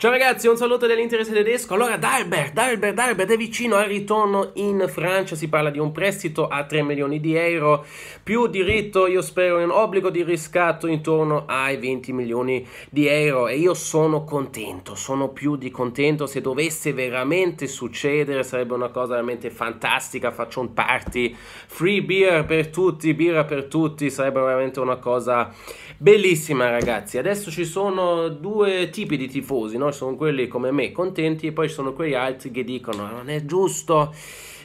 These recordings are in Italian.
Ciao ragazzi, un saluto dall'interesse tedesco. Allora, Dalbert, Dalbert, Dalbert è vicino al ritorno in Francia. Si parla di un prestito a 3 milioni di euro, più diritto, io spero, un obbligo di riscatto intorno ai 20 milioni di euro. E io sono contento, sono più di contento. Se dovesse veramente succedere, sarebbe una cosa veramente fantastica. Faccio un party, free beer per tutti, birra per tutti. Sarebbe veramente una cosa bellissima, ragazzi. Adesso ci sono due tipi di tifosi, no? sono quelli come me contenti e poi sono quegli altri che dicono non è giusto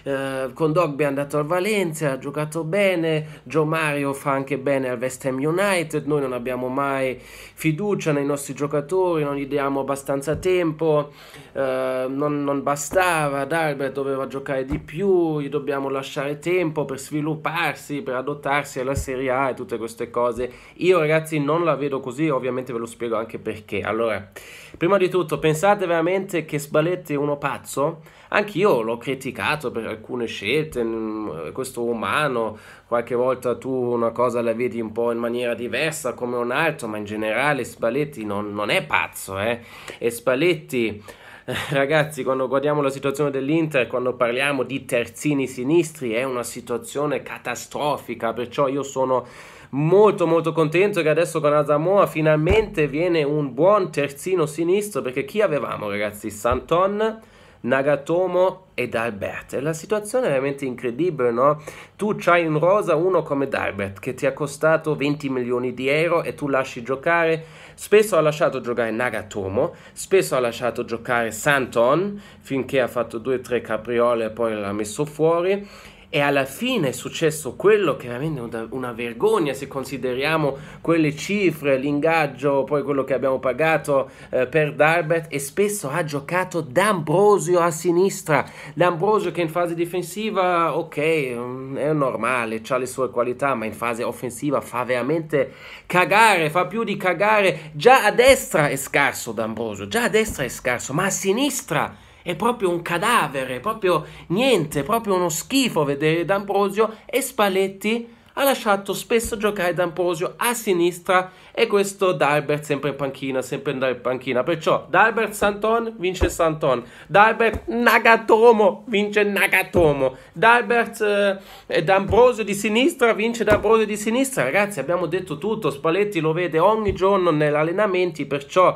eh, con Dogby è andato al Valencia, ha giocato bene, Joe Mario fa anche bene al West Ham United, noi non abbiamo mai fiducia nei nostri giocatori, non gli diamo abbastanza tempo, eh, non, non, bastava, D'Albert doveva giocare di più, gli dobbiamo lasciare tempo per svilupparsi, per adottarsi alla Serie A e tutte queste cose. Io ragazzi non la vedo così, ovviamente ve lo spiego anche perché. Allora, prima di tutto pensate veramente che Sbaletti è uno pazzo? Anch'io l'ho criticato per alcune scelte, mm, questo umano, qualche volta tu una cosa la vedi un po' in maniera diversa come un altro, ma in generale Spalletti non, non è pazzo, eh? E Spalletti ragazzi, quando guardiamo la situazione dell'Inter, quando parliamo di terzini sinistri, è una situazione catastrofica. Perciò io sono molto molto contento che adesso con Azamoa finalmente viene un buon terzino sinistro, perché chi avevamo, ragazzi? Santon, Nagatomo e Dalbert. E la situazione è veramente incredibile, no? Tu c'hai in rosa uno come Dalbert che ti ha costato 20 milioni di euro e tu lasci giocare. Spesso ha lasciato giocare Nagatomo, spesso ha lasciato giocare Santon finché ha fatto due o tre capriole e poi l'ha messo fuori e alla fine è successo quello che è veramente una vergogna se consideriamo quelle cifre, l'ingaggio, poi quello che abbiamo pagato eh, per Darbert e spesso ha giocato D'Ambrosio a sinistra. D'Ambrosio che in fase difensiva, ok, mm, è normale, ha le sue qualità, ma in fase offensiva fa veramente cagare, fa più di cagare. Già a destra è scarso D'Ambrosio, già a destra è scarso, ma a sinistra è proprio un cadavere, proprio niente, proprio uno schifo vedere D'Ambrosio e Spalletti ha lasciato spesso giocare D'Ambrosio a sinistra e questo Dalbert sempre in panchina, sempre in panchina. Perciò Dalbert Santon vince Santon, Dalbert Nagatomo vince Nagatomo, Dalbert eh, D'Ambrosio di sinistra vince D'Ambrosio di sinistra. Ragazzi abbiamo detto tutto, Spalletti lo vede ogni giorno negli allenamenti, perciò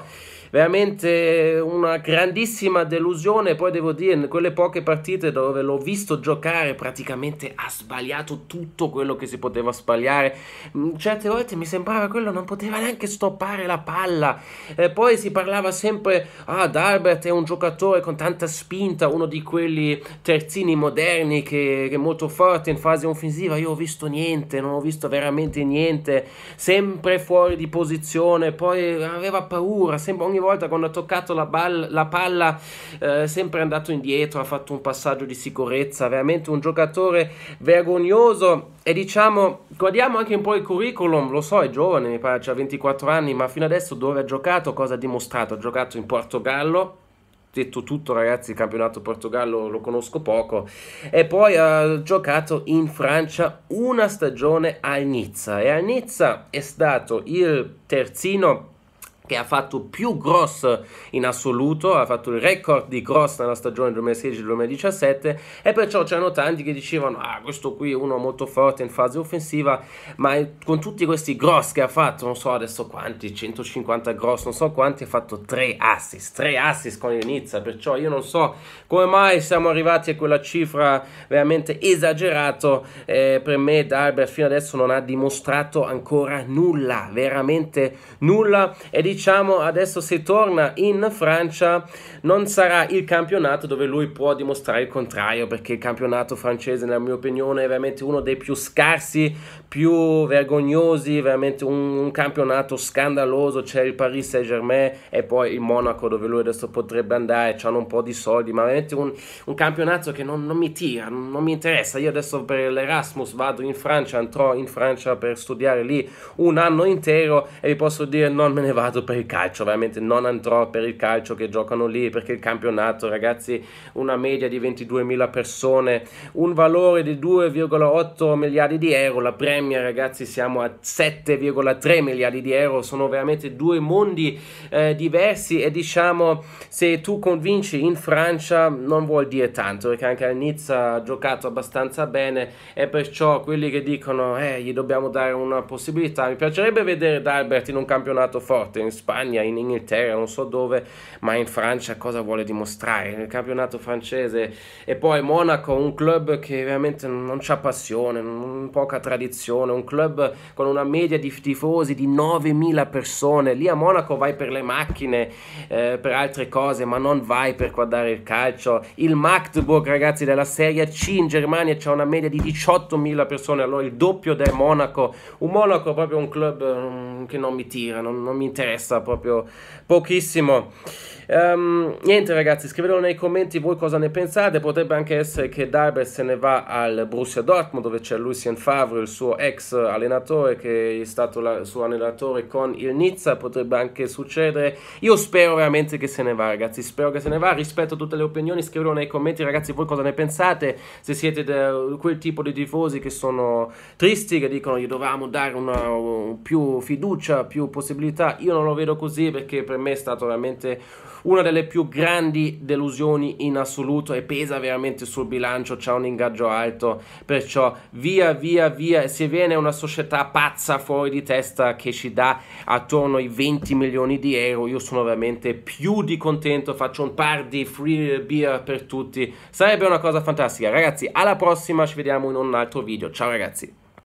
veramente una grandissima delusione. Poi devo dire, in quelle poche partite dove l'ho visto giocare, praticamente ha sbagliato tutto quello che si poteva sbagliare. Mm, certe volte mi sembrava quello non poteva neanche stoppare la palla. E poi si parlava sempre, ah, D'Albert è un giocatore con tanta spinta, uno di quelli terzini moderni che, che è molto forte in fase offensiva. Io ho visto niente, non ho visto veramente niente, sempre fuori di posizione. Poi aveva paura, sempre ogni ogni volta quando ha toccato la, ball- la palla eh, è sempre andato indietro, ha fatto un passaggio di sicurezza, veramente un giocatore vergognoso e diciamo, guardiamo anche un po' il curriculum, lo so è giovane, mi pare ha 24 anni, ma fino adesso dove ha giocato, cosa ha dimostrato? Ha giocato in Portogallo, detto tutto ragazzi il campionato Portogallo lo conosco poco e poi ha giocato in Francia una stagione al Nizza e al Nizza è stato il terzino che ha fatto più gross in assoluto, ha fatto il record di gross nella stagione 2016-2017 e perciò c'erano tanti che dicevano ah questo qui è uno molto forte in fase offensiva ma con tutti questi gross che ha fatto, non so adesso quanti, 150 gross, non so quanti, ha fatto 3 assist, 3 assist con il Nizza, perciò io non so come mai siamo arrivati a quella cifra veramente esagerato, eh, per me Dalbert fino adesso non ha dimostrato ancora nulla, veramente nulla e dice diciamo adesso se torna in Francia non sarà il campionato dove lui può dimostrare il contrario perché il campionato francese nella mia opinione è veramente uno dei più scarsi, più vergognosi, veramente un, un campionato scandaloso, c'è il Paris Saint Germain e poi il Monaco dove lui adesso potrebbe andare, hanno un po' di soldi, ma veramente un, un campionato che non, non mi tira, non, mi interessa, io adesso per l'Erasmus vado in Francia, andrò in Francia per studiare lì un anno intero e vi posso dire non me ne vado per il calcio, veramente non andrò per il calcio che giocano lì, perché il campionato, ragazzi, una media di 22.000 persone, un valore di 2,8 miliardi di euro, la premia, ragazzi, siamo a 7,3 miliardi di euro, sono veramente due mondi eh, diversi e diciamo se tu convinci in Francia non vuol dire tanto, perché anche a Nizza ha giocato abbastanza bene e perciò quelli che dicono eh, gli dobbiamo dare una possibilità, mi piacerebbe vedere Dalbert in un campionato forte, insomma. Spagna, in Inghilterra, non so dove, ma in Francia cosa vuole dimostrare nel campionato francese. E poi Monaco, un club che veramente non c'ha passione, non poca tradizione, un club con una media di tifosi di 9.000 persone. Lì a Monaco vai per le macchine, eh, per altre cose, ma non vai per guardare il calcio. Il Magdeburg, ragazzi, della Serie C in Germania c'è una media di 18.000 persone, allora il doppio del Monaco. Un Monaco è proprio un club mm, che non mi tira, non, non mi interessa interessa proprio pochissimo. Um, niente ragazzi, scrivetelo nei commenti voi cosa ne pensate. Potrebbe anche essere che Darber se ne va al Borussia Dortmund dove c'è Lucien Favre, il suo ex allenatore che è stato il suo allenatore con il Nizza. Potrebbe anche succedere. Io spero veramente che se ne va ragazzi, spero che se ne va. Rispetto a tutte le opinioni, scrivetelo nei commenti ragazzi voi cosa ne pensate. Se siete quel tipo di tifosi che sono tristi, che dicono gli dovevamo dare una, più fiducia, più possibilità. Io non lo vedo così perché per me è stato veramente una delle più grandi delusioni in assoluto e pesa veramente sul bilancio, c'è un ingaggio alto, perciò via via via, se viene una società pazza fuori di testa che ci dà attorno ai 20 milioni di euro, io sono veramente più di contento, faccio un par di free beer per tutti, sarebbe una cosa fantastica. Ragazzi, alla prossima, ci vediamo in un altro video, ciao ragazzi.